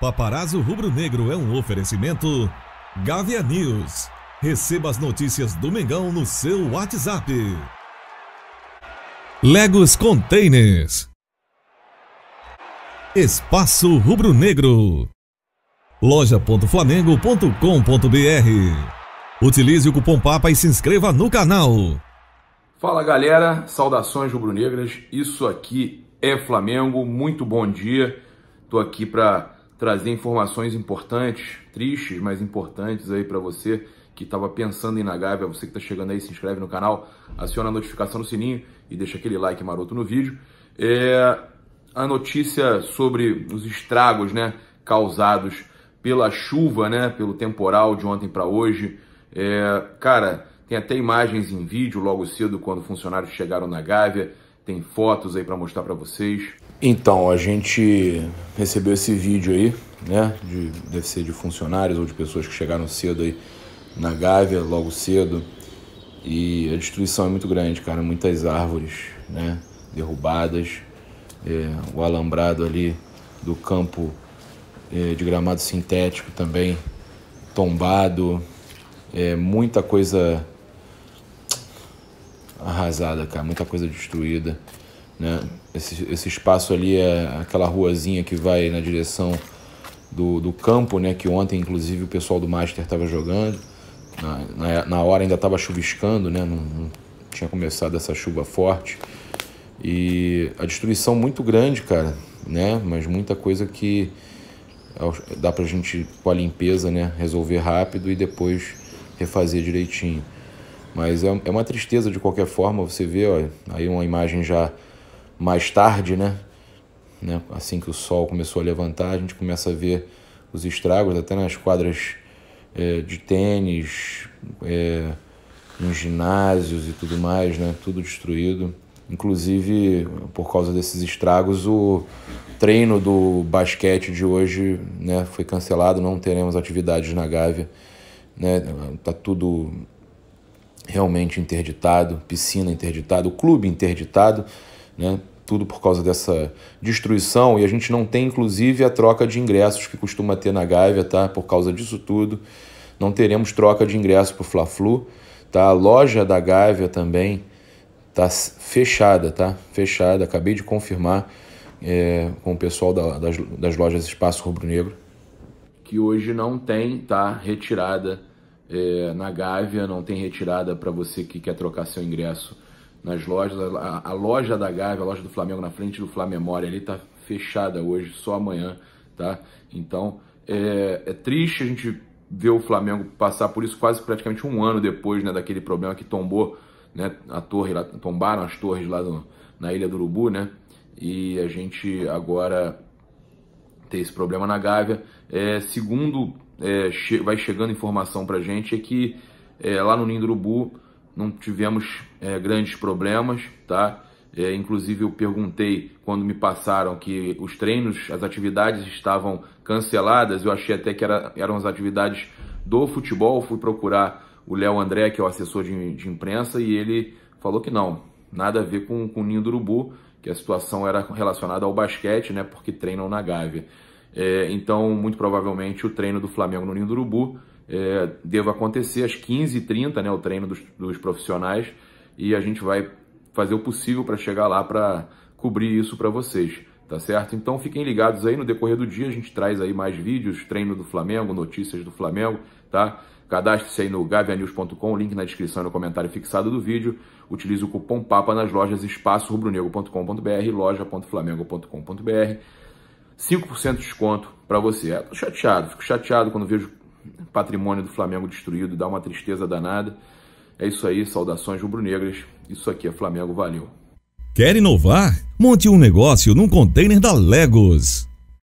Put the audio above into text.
Paparazzo Rubro Negro é um oferecimento Gavia News. Receba as notícias do Mengão no seu WhatsApp. Legos Containers. Espaço Rubro Negro. loja.flamengo.com.br. Utilize o cupom PAPA e se inscreva no canal. Fala galera, saudações rubro-negras. Isso aqui é Flamengo. Muito bom dia. Tô aqui para trazer informações importantes, tristes, mas importantes aí para você que estava pensando em Nagávia, você que está chegando aí, se inscreve no canal, aciona a notificação no sininho e deixa aquele like maroto no vídeo. É a notícia sobre os estragos né, causados pela chuva, né, pelo temporal de ontem para hoje. É, cara, tem até imagens em vídeo logo cedo quando funcionários chegaram na Gávea, tem fotos aí para mostrar para vocês. Então, a gente recebeu esse vídeo aí, né? De, deve ser de funcionários ou de pessoas que chegaram cedo aí na Gávea, logo cedo. E a destruição é muito grande, cara. Muitas árvores, né? Derrubadas. É, o alambrado ali do campo é, de gramado sintético também tombado. É, muita coisa arrasada, cara. Muita coisa destruída. Né? Esse, esse espaço ali é aquela ruazinha que vai na direção do, do campo, né? que ontem, inclusive, o pessoal do Master estava jogando. Na, na, na, hora ainda estava chuviscando, né? Não, não, tinha começado essa chuva forte. E a destruição muito grande, cara, né? Mas muita coisa que dá pra gente, com a limpeza, né? Resolver rápido e depois refazer direitinho. Mas é, é uma tristeza de qualquer forma, você vê, ó, aí uma imagem já mais tarde, né? né? Assim que o sol começou a levantar, a gente começa a ver os estragos até nas quadras é, de tênis, é, nos ginásios e tudo mais, né? Tudo destruído. Inclusive, por causa desses estragos, o treino do basquete de hoje né, foi cancelado, não teremos atividades na Gávea. Né? Tá tudo realmente interditado, piscina interditada, o clube interditado né? tudo por causa dessa destruição e a gente não tem inclusive a troca de ingressos que costuma ter na Gávea, tá? Por causa disso tudo, não teremos troca de ingressos para o Fla-Flu, tá? A loja da Gávea também tá fechada, tá? Fechada. Acabei de confirmar é, com o pessoal da, das, das lojas Espaço Rubro Negro que hoje não tem, tá? Retirada é, na Gávea, não tem retirada para você que quer trocar seu ingresso nas lojas. A, a loja da Gávea, a loja do Flamengo na frente do Flamemória ali está fechada hoje, só amanhã, tá? Então é, é, triste a gente ver o Flamengo passar por isso quase praticamente um ano depois né, daquele problema que tombou, né? A torre lá, tombaram as torres lá no, na Ilha do Urubu, né? E a gente agora tem esse problema na Gávea. É, segundo é, che vai chegando informação pra gente é que é, lá no do Urubu não tivemos é, grandes problemas, tá? É, inclusive eu perguntei quando me passaram que os treinos, as atividades estavam canceladas, eu achei até que era, eram as atividades do futebol, fui procurar o Léo André, que é o assessor de, de, imprensa, e ele falou que não, nada a ver com, com o Ninho do Urubu, que a situação era relacionada ao basquete, né, porque treinam na Gávea. É, então, muito provavelmente, o treino do Flamengo no Ninho do Urubu é, deva acontecer às 15h30, né, o treino dos, dos profissionais, e a gente vai fazer o possível para chegar lá para cobrir isso para vocês, tá certo? Então fiquem ligados aí, no decorrer do dia a gente traz aí mais vídeos, treino do Flamengo, notícias do Flamengo, tá? Cadastre-se aí no gavianews.com, link na descrição e no comentário fixado do vídeo. Utilize o cupom PAPA nas lojas espaçorubronego.com.br, loja.flamengo.com.br. 5% de desconto para você. Eu tô chateado, fico chateado quando vejo patrimônio do Flamengo destruído, dá uma tristeza danada. É isso aí, saudações rubro-negras. Isso aqui é Flamengo, valeu. Quer inovar? Monte um negócio num container da Legos.